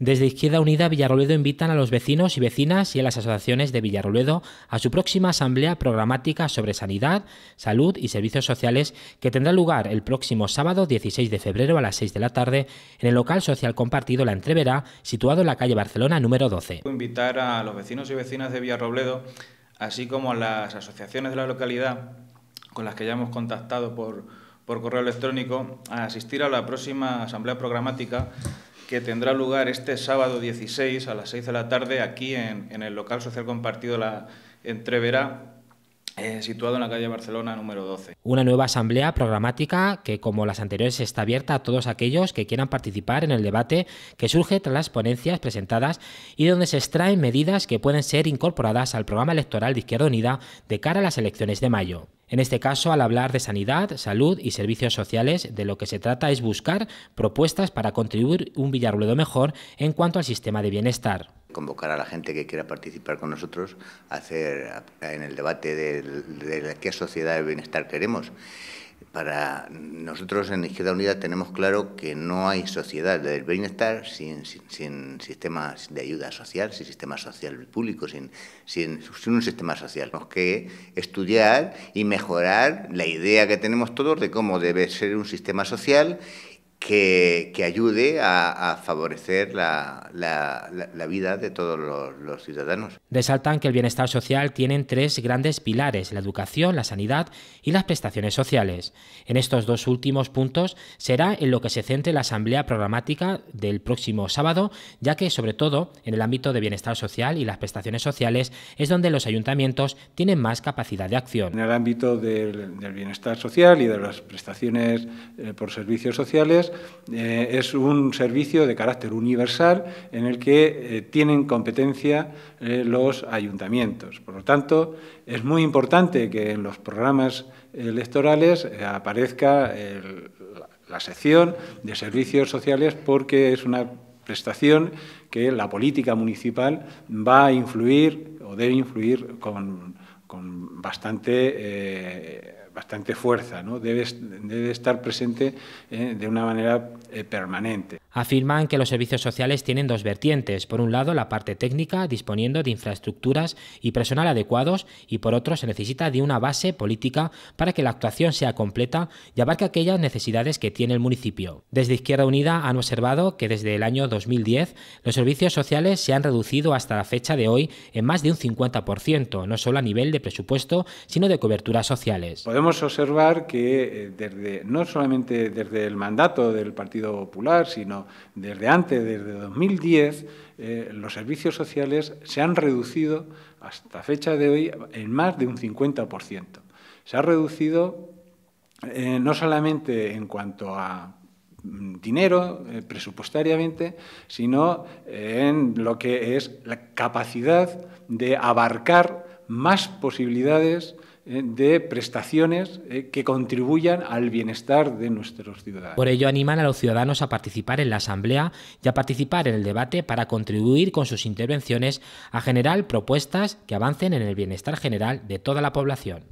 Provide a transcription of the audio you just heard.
Desde Izquierda Unida Villarrobledo invitan a los vecinos y vecinas y a las asociaciones de Villarrobledo a su próxima asamblea programática sobre sanidad, salud y servicios sociales que tendrá lugar el próximo sábado 16 de febrero a las 6 de la tarde en el local social compartido La Entrevera, situado en la calle Barcelona número 12. Invitar a los vecinos y vecinas de Villarrobledo, así como a las asociaciones de la localidad con las que ya hemos contactado por, por correo electrónico, a asistir a la próxima asamblea programática que tendrá lugar este sábado 16 a las 6 de la tarde aquí en, en el local social compartido La Entreverá, eh, situado en la calle Barcelona número 12. Una nueva asamblea programática que, como las anteriores, está abierta a todos aquellos que quieran participar en el debate que surge tras las ponencias presentadas y donde se extraen medidas que pueden ser incorporadas al programa electoral de Izquierda Unida de cara a las elecciones de mayo. En este caso, al hablar de sanidad, salud y servicios sociales, de lo que se trata es buscar propuestas para contribuir un villarruedo mejor en cuanto al sistema de bienestar convocar a la gente que quiera participar con nosotros hacer en el debate de, qué sociedad de bienestar queremos. Para nosotros en Izquierda Unida tenemos claro que no hay sociedad de bienestar sin, sin, sistemas de ayuda social, sin sistema social público, sin, sin, sin un sistema social. Tenemos que estudiar y mejorar la idea que tenemos todos de cómo debe ser un sistema social que, ayude a, favorecer la, vida de todos los, ciudadanos. Resaltan que el bienestar social tiene tres grandes pilares, la educación, la sanidad y las prestaciones sociales. En estos dos últimos puntos será en lo que se centre la asamblea programática del próximo sábado, ya que sobre todo en el ámbito de bienestar social y las prestaciones sociales es donde los ayuntamientos tienen más capacidad de acción. En el ámbito del, bienestar social y de las prestaciones eh, por servicios sociales, eh, es un servicio de carácter universal en el que eh, tienen competencia eh, los ayuntamientos. Por lo tanto, es muy importante que en los programas electorales aparezca la sección de servicios sociales porque es una prestación que la política municipal va a influir o debe influir con, con bastante bastante fuerza, ¿no? debe, debe estar presente eh, de una manera eh, permanente. Afirman que los servicios sociales tienen dos vertientes. Por un lado, la parte técnica, disponiendo de infraestructuras y personal adecuados, y por otro, se necesita de una base política para que la actuación sea completa y abarque aquellas necesidades que tiene el municipio. Desde Izquierda Unida han observado que desde el año 2010 los servicios sociales se han reducido hasta la fecha de hoy en más de un 50%, no solo a nivel de presupuesto, sino de coberturas sociales. Podemos observar que eh, desde, no solamente desde el mandato del Partido Popular, sino desde antes, desde 2010, eh, los servicios sociales se han reducido hasta fecha de hoy en más de un 50%. Se ha reducido eh, no solamente en cuanto a mm, dinero presupuestariamente, sino en lo que es la capacidad de abarcar más posibilidades eh, de prestaciones eh, que contribuyan al bienestar de nuestros ciudadanos. Por ello animan a los ciudadanos a participar en la Asamblea y a participar en el debate para contribuir con sus intervenciones a generar propuestas que avancen en el bienestar general de toda la población.